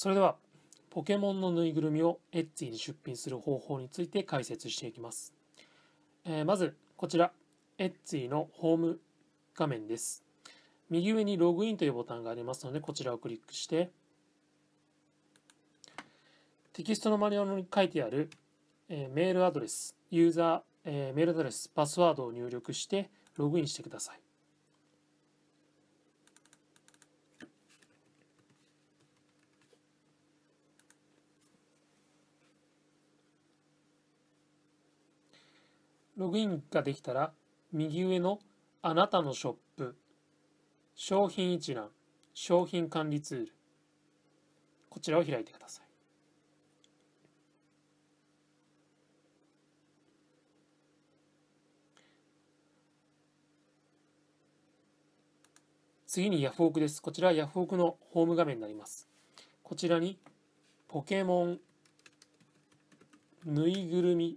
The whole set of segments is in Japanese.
それではポケモンのぬいぐるみをエッツィに出品する方法について解説していきます、えー、まずこちらエッツィのホーム画面です右上にログインというボタンがありますのでこちらをクリックしてテキストのマニュアルに書いてある、えー、メールアドレスユーザー、えー、メールアドレスパスワードを入力してログインしてくださいログインができたら、右上のあなたのショップ、商品一覧、商品管理ツール、こちらを開いてください。次にヤフオクです。こちらはヤフオクのホーム画面になります。こちらにポケモンぬいぐるみ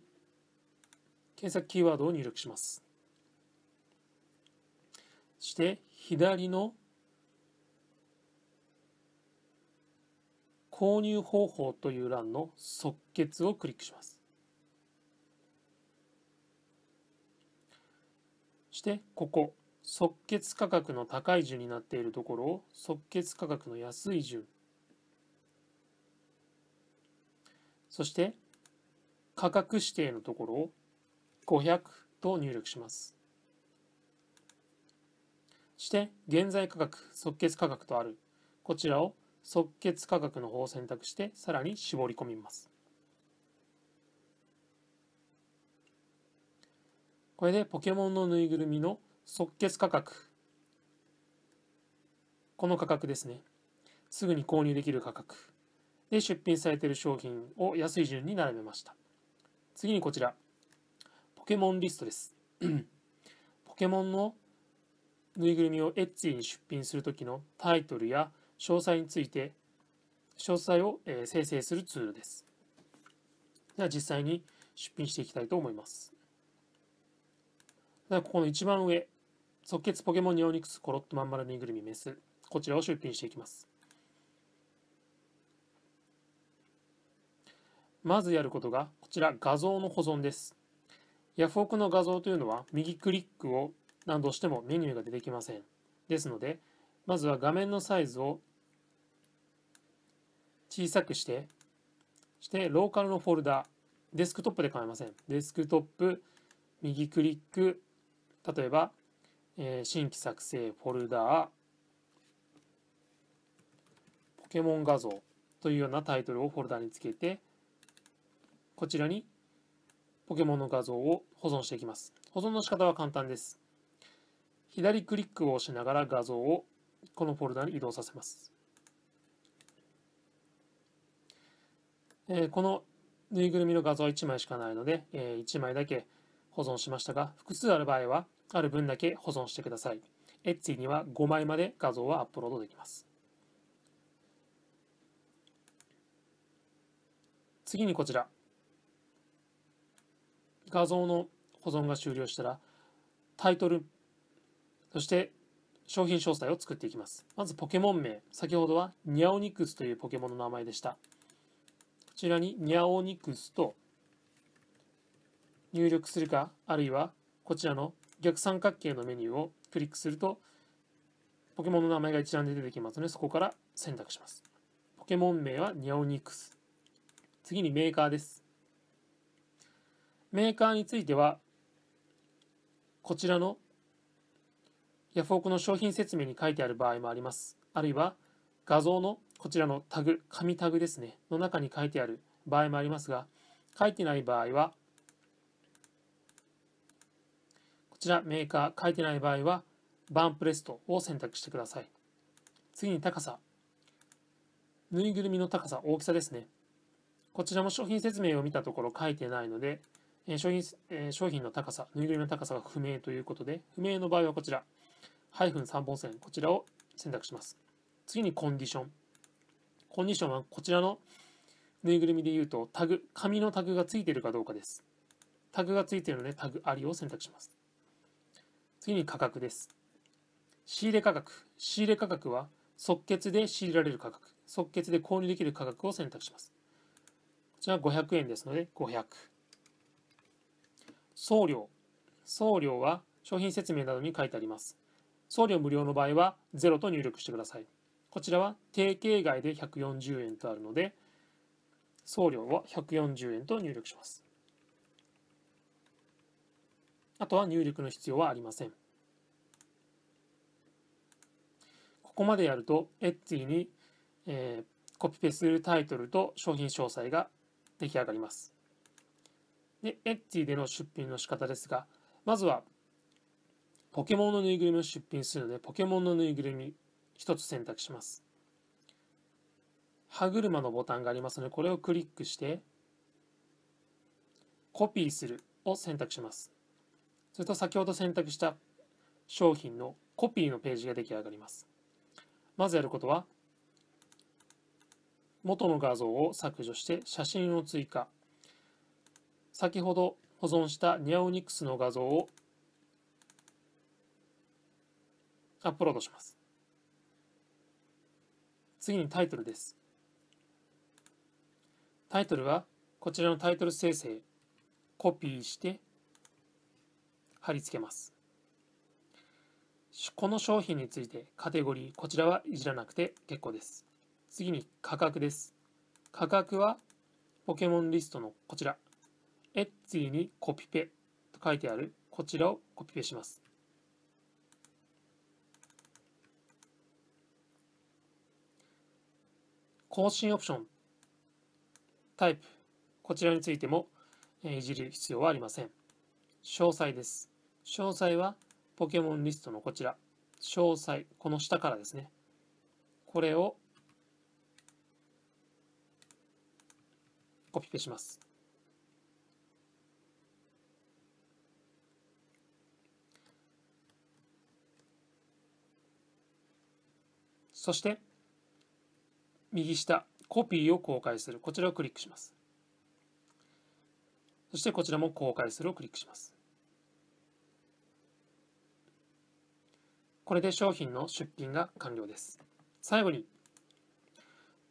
検索キーワードを入力します。そして左の購入方法という欄の即決をクリックします。そしてここ即決価格の高い順になっているところを即決価格の安い順そして価格指定のところを500と入力します。して、現在価格、即決価格とある、こちらを即決価格の方を選択して、さらに絞り込みます。これでポケモンのぬいぐるみの即決価格、この価格ですね。すぐに購入できる価格で出品されている商品を安い順に並べました。次にこちら、ポケモンリストです ポケモンのぬいぐるみをエッチに出品するときのタイトルや詳細について詳細を生成するツールですでは実際に出品していきたいと思いますではここの一番上即決ポケモンニオニクスコロットまんまるぬいぐるみメスこちらを出品していきますまずやることがこちら画像の保存ですヤフオクの画像というのは右クリックを何度してもメニューが出てきません。ですので、まずは画面のサイズを小さくして、してローカルのフォルダ、デスクトップで構いません。デスクトップ、右クリック、例えば、えー、新規作成フォルダー、ポケモン画像というようなタイトルをフォルダにつけて、こちらにポケモンの画像を保存していきます。保存の仕方は簡単です。左クリックを押しながら画像をこのフォルダに移動させます。えこのぬいぐるみの画像は1枚しかないので、え1枚だけ保存しましたが、複数ある場合はある分だけ保存してください。エッツには5枚まで画像はアップロードできます。次にこちら、画像の保存が終了したらタイトルそして商品詳細を作っていきますまずポケモン名先ほどはニャオニクスというポケモンの名前でしたこちらにニャオニクスと入力するかあるいはこちらの逆三角形のメニューをクリックするとポケモンの名前が一覧で出てきますのでそこから選択しますポケモン名はニャオニクス次にメーカーですメーカーについては、こちらのヤフオクの商品説明に書いてある場合もあります。あるいは、画像のこちらのタグ、紙タグですね、の中に書いてある場合もありますが、書いてない場合は、こちらメーカー、書いてない場合は、バンプレストを選択してください。次に高さ。ぬいぐるみの高さ、大きさですね。こちらも商品説明を見たところ書いてないので、え商品え商品の高さ、ぬいぐるみの高さが不明ということで、不明の場合はこちら、ハイフン3本線、こちらを選択します。次にコンディション。コンディションはこちらのぬいぐるみで言うと、タグ、紙のタグがついているかどうかです。タグがついているので、タグありを選択します。次に価格です。仕入れ価格。仕入れ価格は、即決で仕入れられる価格、即決で購入できる価格を選択します。こちら500円ですので、500。送料。送料は商品説明などに書いてあります。送料無料の場合は0と入力してください。こちらは定形外で140円とあるので、送料は140円と入力します。あとは入力の必要はありません。ここまでやると、エッティに、えー、コピペするタイトルと商品詳細が出来上がります。で、エッティでの出品の仕方ですが、まずは、ポケモンのぬいぐるみを出品するので、ポケモンのぬいぐるみ1つ選択します。歯車のボタンがありますので、これをクリックして、コピーするを選択します。すると先ほど選択した商品のコピーのページが出来上がります。まずやることは、元の画像を削除して写真を追加先ほど保存したニアオニクスの画像をアップロードします。次にタイトルです。タイトルはこちらのタイトル生成、コピーして貼り付けます。この商品についてカテゴリー、こちらはいじらなくて結構です。次に価格です。価格はポケモンリストのこちら、エッツィにコピペと書いてあるこちらをコピペします。更新オプション、タイプ、こちらについてもいじる必要はありません。詳細です。詳細はポケモンリストのこちら、詳細、この下からですね。これをコピペします。そして右下コピーを公開するこちらをクリックしますそしてこちらも公開するをクリックしますこれで商品の出品が完了です最後に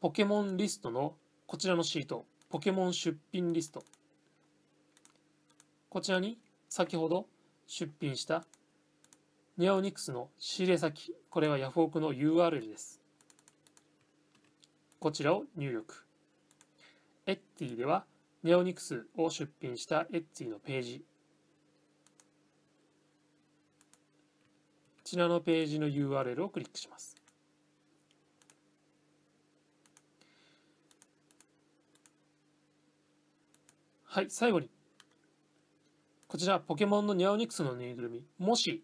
ポケモンリストのこちらのシートポケモン出品リストこちらに先ほど出品したニアオニクスの仕入れ先、これはヤフオクの URL です。こちらを入力。エッティでは、ニアオニクスを出品したエッティのページ。こちらのページの URL をクリックします。はい、最後に、こちら、ポケモンのニアオニクスのぬいぐるみ、もし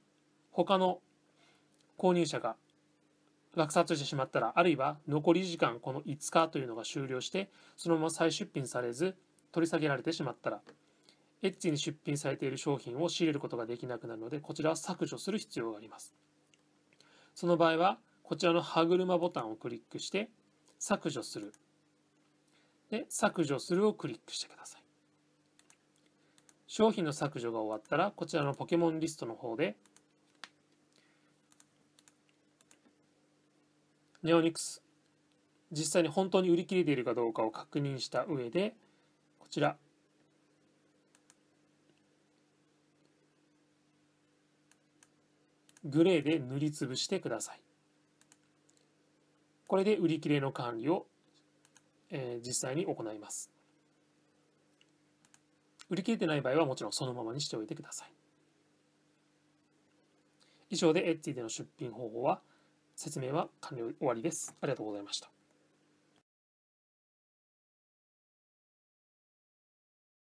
他の購入者が落札してしまったらあるいは残り時間この5日というのが終了してそのまま再出品されず取り下げられてしまったらエッチに出品されている商品を仕入れることができなくなるのでこちらは削除する必要がありますその場合はこちらの歯車ボタンをクリックして削除するで削除するをクリックしてください商品の削除が終わったらこちらのポケモンリストの方でネオニクス実際に本当に売り切れているかどうかを確認した上でこちらグレーで塗りつぶしてくださいこれで売り切れの管理を、えー、実際に行います売り切れてない場合はもちろんそのままにしておいてください以上でエッティでの出品方法は説明は完了終わりです。ありがとうございました。